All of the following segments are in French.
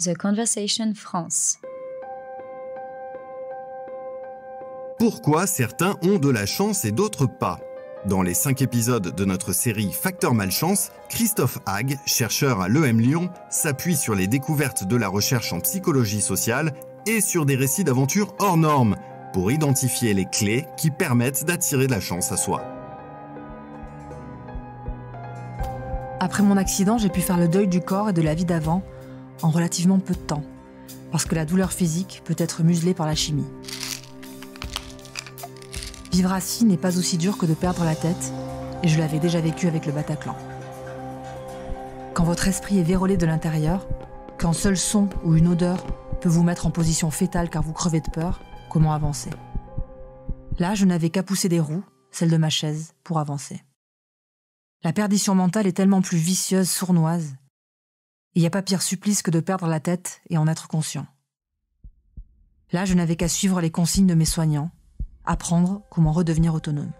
The Conversation France. Pourquoi certains ont de la chance et d'autres pas Dans les cinq épisodes de notre série Facteur Malchance, Christophe Hague, chercheur à l'EM Lyon, s'appuie sur les découvertes de la recherche en psychologie sociale et sur des récits d'aventures hors normes pour identifier les clés qui permettent d'attirer de la chance à soi. Après mon accident, j'ai pu faire le deuil du corps et de la vie d'avant en relativement peu de temps, parce que la douleur physique peut être muselée par la chimie. Vivre assis n'est pas aussi dur que de perdre la tête, et je l'avais déjà vécu avec le Bataclan. Quand votre esprit est vérolé de l'intérieur, qu'un seul son ou une odeur peut vous mettre en position fétale car vous crevez de peur, comment avancer Là, je n'avais qu'à pousser des roues, celles de ma chaise, pour avancer. La perdition mentale est tellement plus vicieuse, sournoise, il n'y a pas pire supplice que de perdre la tête et en être conscient. Là, je n'avais qu'à suivre les consignes de mes soignants, apprendre comment redevenir autonome.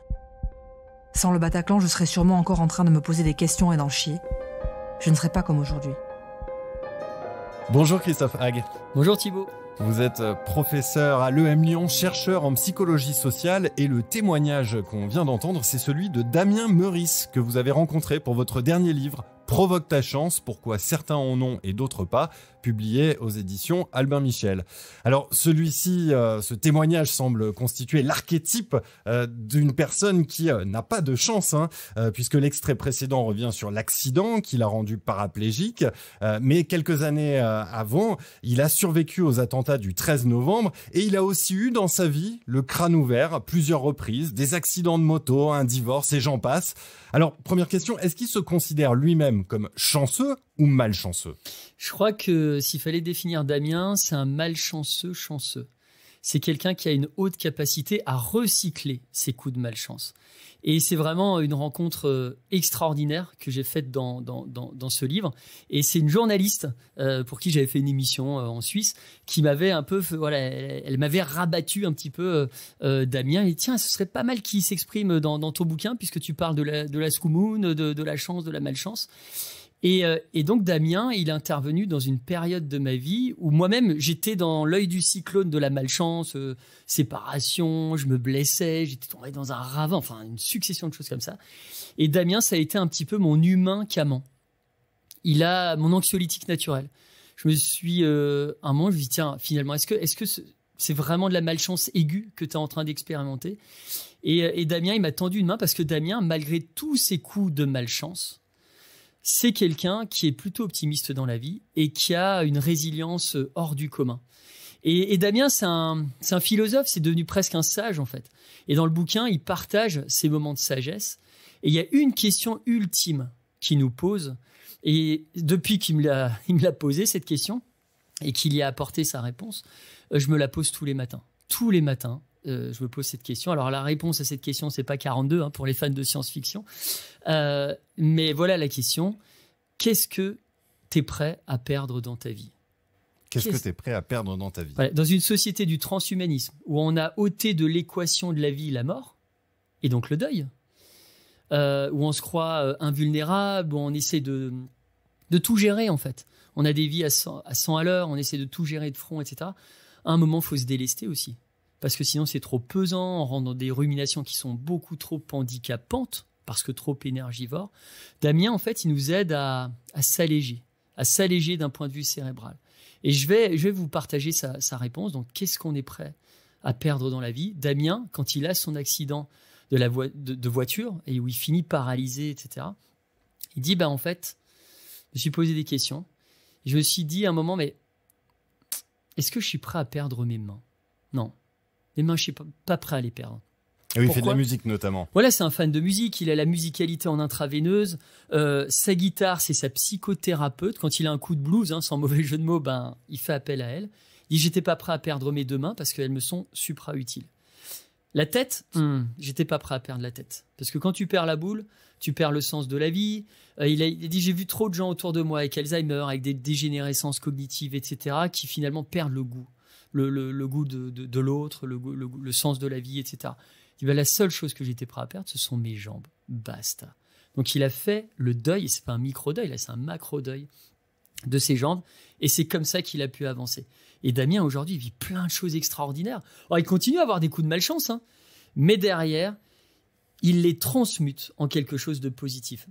Sans le Bataclan, je serais sûrement encore en train de me poser des questions et d'en chier. Je ne serais pas comme aujourd'hui. Bonjour Christophe Hague. Bonjour Thibault. Vous êtes euh, professeur à l'EM Lyon, chercheur en psychologie sociale et le témoignage qu'on vient d'entendre, c'est celui de Damien Meurice que vous avez rencontré pour votre dernier livre, provoque ta chance, pourquoi certains en ont et d'autres pas, publié aux éditions Albin Michel. Alors celui-ci, euh, ce témoignage semble constituer l'archétype euh, d'une personne qui euh, n'a pas de chance, hein, puisque l'extrait précédent revient sur l'accident qui l'a rendu paraplégique, mais quelques années avant, il a survécu aux attentats du 13 novembre et il a aussi eu dans sa vie le crâne ouvert à plusieurs reprises, des accidents de moto, un divorce et j'en passe. Alors première question, est-ce qu'il se considère lui-même comme chanceux ou malchanceux Je crois que s'il fallait définir Damien, c'est un malchanceux chanceux. C'est quelqu'un qui a une haute capacité à recycler ses coups de malchance. Et c'est vraiment une rencontre euh, extraordinaire que j'ai faite dans, dans, ce livre. Et c'est une journaliste euh, pour qui j'avais fait une émission euh, en Suisse qui m'avait un peu, voilà, elle, m'avait rabattu un petit peu Damien. Et tiens, ce serait pas mal qu'il s'exprime dans, ton bouquin puisque tu parles de la, de de la chance, de la malchance. Euh, et, donc Damien, il est intervenu dans une période de ma vie où moi-même j'étais dans l'œil du cyclone de la malchance, euh, séparation, je me blessais, j'étais tombé dans un ravin, enfin une succession de choses comme ça. Et Damien, ça a été un petit peu mon humain camant. Il a mon anxiolytique naturel. Je me suis euh, un moment je me dis tiens finalement est-ce que c'est vraiment de la malchance aiguë que tu es en train d'expérimenter et, euh, et Damien, il m'a tendu une main parce que Damien, malgré tous ses coups de malchance, c'est quelqu'un qui est plutôt optimiste dans la vie et qui a une résilience euh, hors du commun. Et, Damien, c'est un, philosophe, c'est devenu presque un sage en fait. Et dans le bouquin, il partage ses moments de sagesse. Et il y a une question ultime qu'il nous pose. Et depuis qu'il me l'a posée, cette question, et qu'il y a apporté sa réponse, euh, je me la pose tous les matins. Tous les matins, euh, je me pose cette question. Alors la réponse à cette question, c'est pas 42 hein, pour les fans de science-fiction, euh, mais voilà la question. Qu'est-ce que tu es prêt à perdre dans ta vie Qu'est-ce que tu es prêt à perdre dans ta vie Dans une société du transhumanisme où on a ôté de l'équation de la vie la mort et donc le deuil, euh, où on se croit invulnérable, où on essaie de, de tout gérer en fait. On a des vies à 100 à, 100 à l'heure, on essaie de tout gérer de front, etc. À un moment, faut se délester aussi parce que sinon c'est trop pesant, en rendant des ruminations qui sont beaucoup trop handicapantes, parce que trop énergivores. Damien, en fait, il nous aide à, s'alléger, à s'alléger d'un point de vue cérébral. Et je vais, je vais vous partager sa, réponse. Donc, qu'est-ce qu'on est prêt à perdre dans la vie Damien, quand il a son accident de, la de, voiture et où il finit paralysé, etc., il dit, bah, en fait, je me suis posé des questions. Je me suis dit à un moment, mais est-ce que je suis prêt à perdre mes mains Non. Les mains, je suis pas prêt à les perdre. Et ah oui, il fait de la musique notamment. Voilà, c'est un fan de musique, il a la musicalité en intraveineuse. Euh, sa guitare, c'est sa psychothérapeute. Quand il a un coup de blues, hein, sans mauvais jeu de mots, ben, il fait appel à elle. Il dit J'étais pas prêt à perdre mes deux mains parce qu'elles me sont supra utiles. La tête, hmm. j'étais pas prêt à perdre la tête. Parce que quand tu perds la boule, tu perds le sens de la vie. Euh, il, a, il, dit J'ai vu trop de gens autour de moi avec Alzheimer, avec des dégénérescences cognitives, etc., qui finalement perdent le goût le, goût de, l'autre, le, sens de la vie, etc. Il va la seule chose que j'étais prêt à perdre, ce sont mes jambes. Basta. Donc il a fait le deuil, et c'est pas un micro-deuil, c'est un macro-deuil de ses jambes, et c'est comme ça qu'il a pu avancer. Et Damien aujourd'hui vit plein de choses extraordinaires. il continue à avoir des coups de malchance, hein, mais derrière, il les transmute en quelque chose de positif.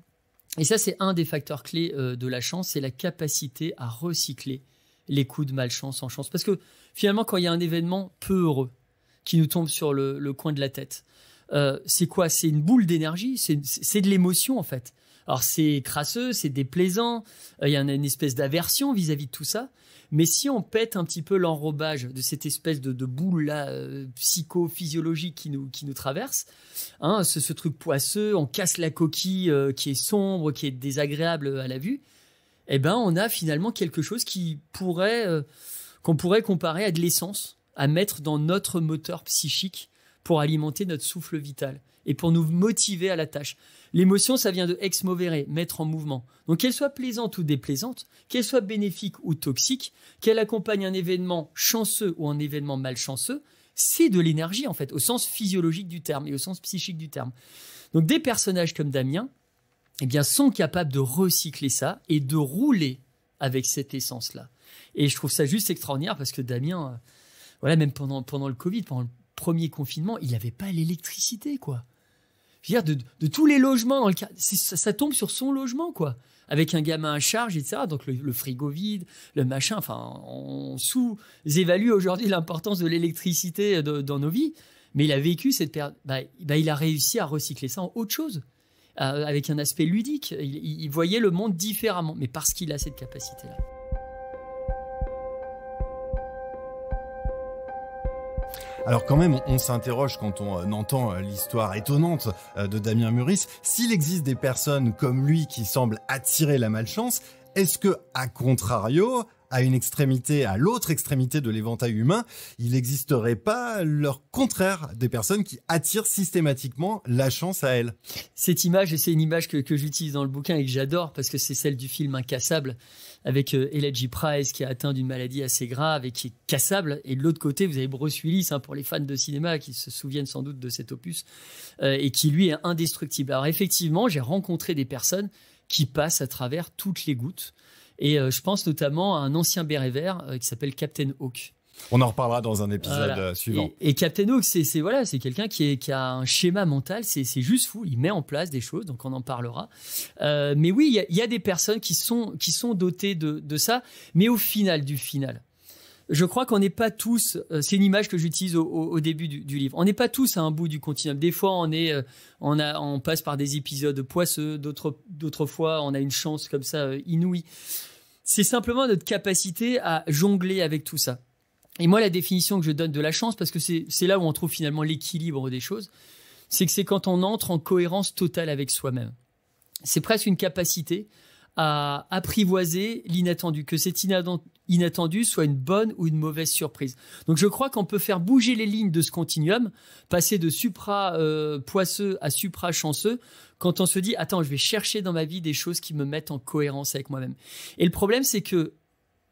Et ça c'est un des facteurs clés euh, de la chance, c'est la capacité à recycler les coups de malchance en chance. Parce que finalement, quand il y a un événement peu heureux qui nous tombe sur le, coin de la tête, euh, c'est quoi C'est une boule d'énergie, c'est de l'émotion en fait. Alors c'est crasseux, c'est déplaisant, euh, il y a une, espèce d'aversion vis-à-vis de tout ça. Mais si on pète un petit peu l'enrobage de cette espèce de, boule là euh, psychophysiologique qui nous qui nous traverse, hein, ce, truc poisseux, on casse la coquille qui est sombre, qui est désagréable à la vue eh ben, on a finalement quelque chose qui pourrait, euh, qu'on pourrait comparer à de l'essence à mettre dans notre moteur psychique pour alimenter notre souffle vital et pour nous motiver à la tâche. L'émotion, ça vient de ex movere, mettre en mouvement. Donc qu'elle soit plaisante ou déplaisante, qu'elle soit bénéfique ou toxique, qu'elle accompagne un événement chanceux ou un événement malchanceux, c'est de l'énergie en fait, au sens physiologique du terme et au sens psychique du terme. Donc des personnages comme Damien, eh bien, sont capables de recycler ça et de rouler avec cette essence-là. Et je trouve ça juste extraordinaire parce que Damien, euh, voilà, même pendant, pendant le Covid, pendant le premier confinement, il n'avait pas l'électricité, quoi. Je de, tous les logements dans le ça, ça, tombe sur son logement, quoi. Avec un gamin à charge, etc. Donc le, frigo vide, le machin, enfin, on sous-évalue aujourd'hui l'importance de l'électricité euh, dans nos vies. Mais il a vécu cette période. Bah, bah, il a réussi à recycler ça en autre chose. Euh, avec un aspect ludique. Il, voyait le monde différemment, mais parce qu'il a cette capacité-là. Alors quand même, on s'interroge quand on euh, entend euh, l'histoire étonnante de Damien Muris. S'il existe des personnes comme lui qui semblent attirer la malchance, est-ce que, à contrario, à une extrémité, à l'autre extrémité de l'éventail humain, il n'existerait pas leur contraire des personnes qui attirent systématiquement la chance à elles. Cette image, et c'est une image que, j'utilise dans le bouquin et que j'adore parce que c'est celle du film Incassable avec euh, Elijah Price qui a atteint d'une maladie assez grave et qui est cassable. Et de l'autre côté, vous avez Bruce Willis hein, pour les fans de cinéma qui se souviennent sans doute de cet opus euh, et qui lui est indestructible. Alors effectivement, j'ai rencontré des personnes qui passent à travers toutes les gouttes. Et euh, je pense notamment à un ancien béret vert euh, qui s'appelle Captain Hawk. On en reparlera dans un épisode euh, suivant. Et, Captain Hook, c'est voilà, c'est quelqu'un qui, a un schéma mental, c'est juste fou. Il met en place des choses, donc on en parlera. mais oui, il y, a des personnes qui sont qui sont dotées de ça, mais au final du final, je crois qu'on n'est pas tous, euh, c'est une image que j'utilise au, début du, livre, on n'est pas tous à un bout du continuum. Des fois, on, est, euh, on, a, on passe par des épisodes poisseux, d'autres fois, on a une chance comme ça euh, inouïe. C'est simplement notre capacité à jongler avec tout ça. Et moi, la définition que je donne de la chance, parce que c'est là où on trouve finalement l'équilibre des choses, c'est que c'est quand on entre en cohérence totale avec soi-même. C'est presque une capacité à apprivoiser l'inattendu, que cet inattendu, soit une bonne ou une mauvaise surprise. Donc je crois qu'on peut faire bouger les lignes de ce continuum, passer de supra euh, poisseux à supra chanceux, quand on se dit attends, je vais chercher dans ma vie des choses qui me mettent en cohérence avec moi-même. Et le problème c'est que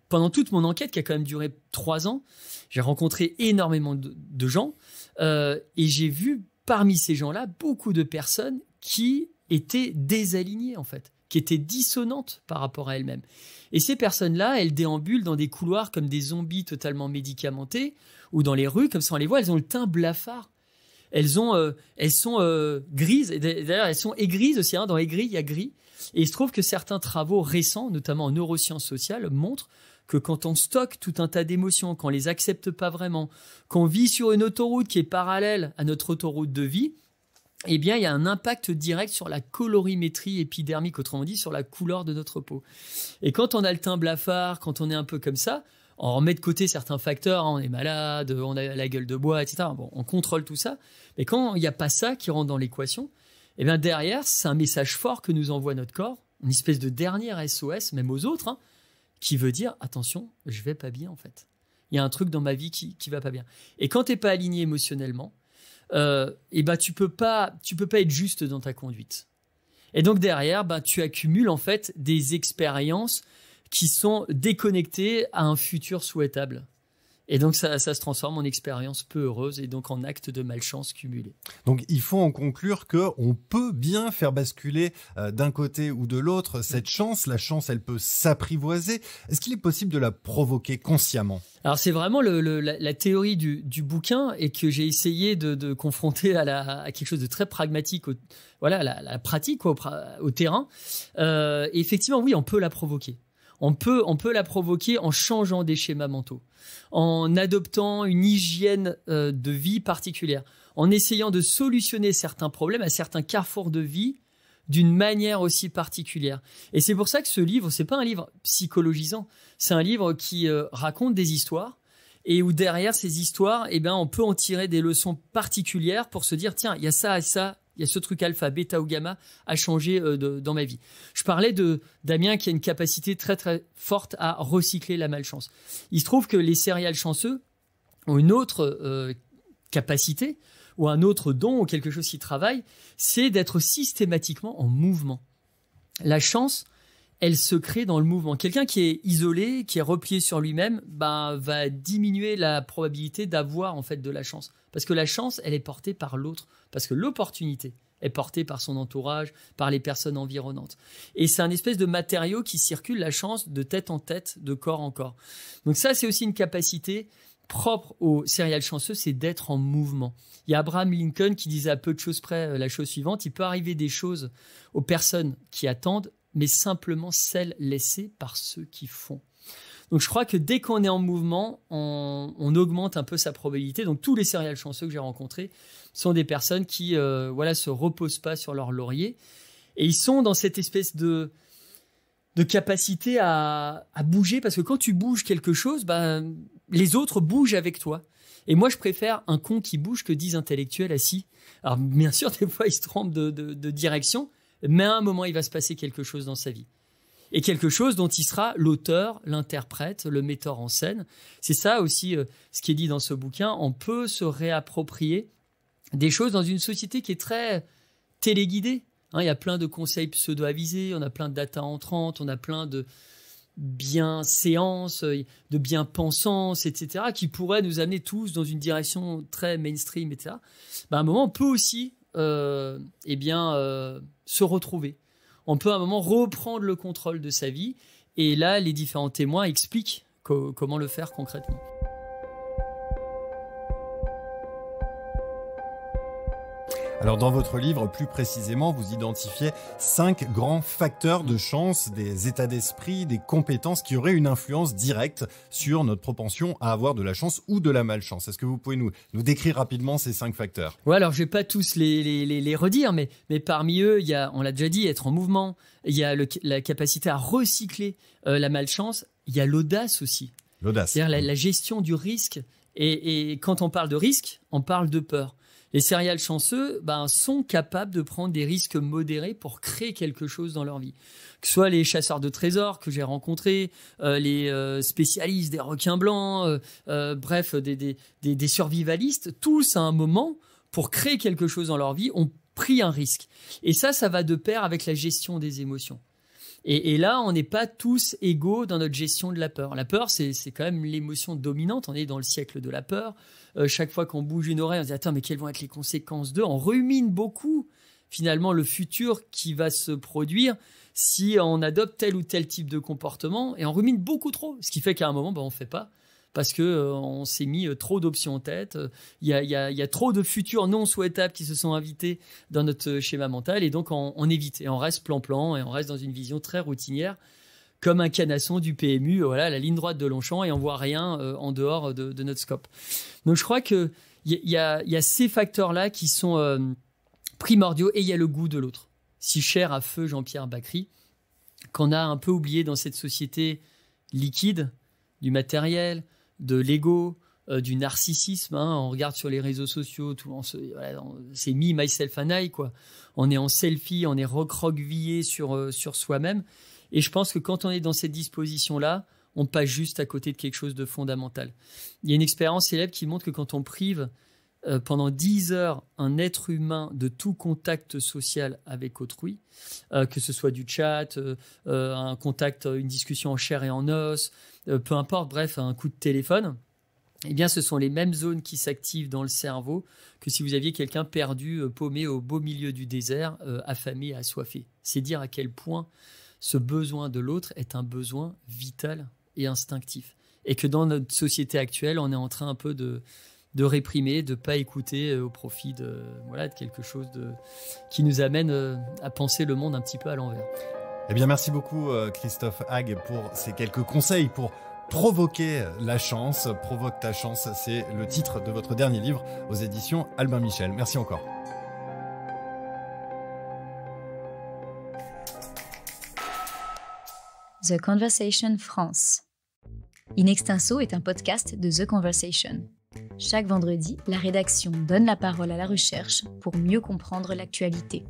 pendant toute mon enquête, qui a quand même duré trois ans, j'ai rencontré énormément de, gens euh, et j'ai vu parmi ces gens-là beaucoup de personnes qui étaient désalignées en fait qui était dissonantes par rapport à elles même Et ces personnes-là, elles déambulent dans des couloirs comme des zombies totalement médicamentés, ou dans les rues, comme ça on les voit, elles ont le teint blafard. Elles, ont, euh, elles sont euh, grises, d'ailleurs elles sont aigries aussi, hein, dans aigris, il y a gris. Et il se trouve que certains travaux récents, notamment en neurosciences sociales, montrent que quand on stocke tout un tas d'émotions, qu'on les accepte pas vraiment, qu'on vit sur une autoroute qui est parallèle à notre autoroute de vie, eh bien, il y a un impact direct sur la colorimétrie épidermique, autrement dit, sur la couleur de notre peau. Et quand on a le teint blafard, quand on est un peu comme ça, on remet de côté certains facteurs, hein, on est malade, on a la gueule de bois, etc. Bon, on contrôle tout ça. Mais quand il n'y a pas ça qui rentre dans l'équation, eh bien, derrière, c'est un message fort que nous envoie notre corps, une espèce de dernière SOS, même aux autres, hein, qui veut dire, attention, je vais pas bien, en fait. Il y a un truc dans ma vie qui, ne va pas bien. Et quand tu n'es pas aligné émotionnellement, euh, et ben, tu peux tu peux pas être juste dans ta conduite. Et donc derrière, ben, tu accumules en fait des expériences qui sont déconnectées à un futur souhaitable. Et donc ça, se transforme en expérience peu heureuse et donc en acte de malchance cumulé. Donc il faut en conclure que on peut bien faire basculer euh, d'un côté ou de l'autre cette chance. La chance, elle peut s'apprivoiser. Est-ce qu'il est possible de la provoquer consciemment Alors c'est vraiment la, théorie du, bouquin et que j'ai essayé de, confronter à, quelque chose de très pragmatique, voilà, à la, pratique, au, terrain. Euh, effectivement, oui, on peut la provoquer. On peut, on peut la provoquer en changeant des schémas mentaux, en adoptant une hygiène euh, de vie particulière, en essayant de solutionner certains problèmes à certains carrefours de vie d'une manière aussi particulière. Et c'est pour ça que ce livre, c'est pas un livre psychologisant, c'est un livre qui euh, raconte des histoires et où derrière ces histoires, eh ben, on peut en tirer des leçons particulières pour se dire tiens, il y a ça et ça il y a ce truc alpha, bêta ou gamma à changer euh, dans ma vie. Je parlais de Damien qui a une capacité très très forte à recycler la malchance. Il se trouve que les céréales chanceux ont une autre euh, capacité ou un autre don ou quelque chose qui travaille, c'est d'être systématiquement en mouvement. La chance, elle se crée dans le mouvement. Quelqu'un qui est isolé, qui est replié sur lui-même, bah, va diminuer la probabilité d'avoir en fait de la chance. Parce que la chance, elle est portée par l'autre. Parce que l'opportunité est portée par son entourage, par les personnes environnantes. Et c'est un espèce de matériau qui circule la chance de tête en tête, de corps en corps. Donc ça, c'est aussi une capacité propre aux céréales chanceux, c'est d'être en mouvement. Il y a Abraham Lincoln qui disait à peu de choses près euh, la chose suivante, il peut arriver des choses aux personnes qui attendent mais simplement celles laissées par ceux qui font. Donc je crois que dès qu'on est en mouvement, on, augmente un peu sa probabilité. Donc tous les céréales chanceux que j'ai rencontrés sont des personnes qui euh, voilà se reposent pas sur leur laurier et ils sont dans cette espèce de capacité à, bouger parce que quand tu bouges quelque chose, ben les autres bougent avec toi. Et moi, je préfère un con qui bouge que 10 intellectuels assis. Alors bien sûr, des fois, ils se trompent de direction, mais à un moment, il va se passer quelque chose dans sa vie. Et quelque chose dont il sera l'auteur, l'interprète, le metteur en scène. C'est ça aussi euh, ce qui est dit dans ce bouquin. On peut se réapproprier des choses dans une société qui est très téléguidée. Hein, il y a plein de conseils pseudo-avisés, on a plein de data entrantes, on a plein de, bien séances, euh, de bien pensances etc., qui pourraient nous amener tous dans une direction très mainstream, etc., ben à un moment, on peut aussi euh, eh bien, euh, se retrouver. On peut à un moment reprendre le contrôle de sa vie. Et là, les différents témoins expliquent comment le faire concrètement. Alors dans votre livre, plus précisément, vous identifiez cinq grands facteurs de chance, des états d'esprit, des compétences qui auraient une influence directe sur notre propension à avoir de la chance ou de la malchance. Est-ce que vous pouvez nous, nous décrire rapidement ces cinq facteurs Ouais, alors je vais pas tous les, redire, mais, mais parmi eux, il y a, on l'a déjà dit, être en mouvement, il y a la capacité à recycler euh, la malchance, il y a l'audace aussi. L'audace. C'est-à-dire la, gestion du risque. et quand on parle de risque, on parle de peur. Les céréales chanceux ben, sont capables de prendre des risques modérés pour créer quelque chose dans leur vie. Que ce soit les chasseurs de trésors que j'ai rencontrés, euh, les euh, spécialistes des requins blancs, euh, bref, des, des survivalistes, tous à un moment, pour créer quelque chose dans leur vie, ont pris un risque. Et ça, ça va de pair avec la gestion des émotions. Et, là, on n'est pas tous égaux dans notre gestion de la peur. La peur, c'est quand même l'émotion dominante. On est dans le siècle de la peur. Euh, chaque fois qu'on bouge une oreille, on se dit Attends, mais quelles vont être les conséquences d'eux On rumine beaucoup, finalement, le futur qui va se produire si on adopte tel ou tel type de comportement. Et on rumine beaucoup trop. Ce qui fait qu'à un moment, ben, on ne fait pas parce que euh, on s'est mis euh, trop d'options en tête. Il y, a, trop de futurs non souhaitables qui se sont invités dans notre euh, schéma mental et donc on, on évite et on reste plan-plan et on reste dans une vision très routinière comme un canasson du PMU, voilà la ligne droite de Longchamp et on voit rien en dehors de, notre scope. Donc je crois qu'il y, a ces facteurs là qui sont primordiaux et il y a le goût de l'autre. Si cher à feu Jean-Pierre Bacry, qu'on a un peu oublié dans cette société liquide du matériel, de l'ego, euh, du narcissisme. Hein. On regarde sur les réseaux sociaux, tout, on se, c'est me, myself and I quoi. On est en selfie, on est recroquevillé sur euh, sur soi-même. Et je pense que quand on est dans cette disposition là, on passe juste à côté de quelque chose de fondamental. Il y a une expérience célèbre qui montre que quand on prive euh, pendant 10 heures un être humain de tout contact social avec autrui, que ce soit du chat, un contact, une discussion en chair et en os, euh, peu importe, bref, un coup de téléphone, eh bien, ce sont les mêmes zones qui s'activent dans le cerveau que si vous aviez quelqu'un perdu, euh, paumé au beau milieu du désert, euh, affamé, assoiffé. C'est dire à quel point ce besoin de l'autre est un besoin vital et instinctif. Et que dans notre société actuelle, on est en train un peu de, réprimer, de ne pas écouter au profit de, voilà, de quelque chose de, qui nous amène à penser le monde un petit peu à l'envers. Eh bien, merci beaucoup, euh, Christophe Hague, pour ces quelques conseils pour provoquer la chance. Provoque ta chance, c'est le titre de votre dernier livre aux éditions Albin Michel. Merci encore. The Conversation France. Inextinso est un podcast de The Conversation. Chaque vendredi, la rédaction donne la parole à la recherche pour mieux comprendre l'actualité.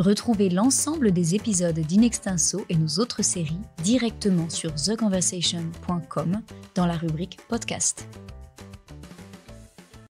Retrouvez l'ensemble des épisodes d'Inextinso et nos autres séries directement sur theconversation.com dans la rubrique podcast.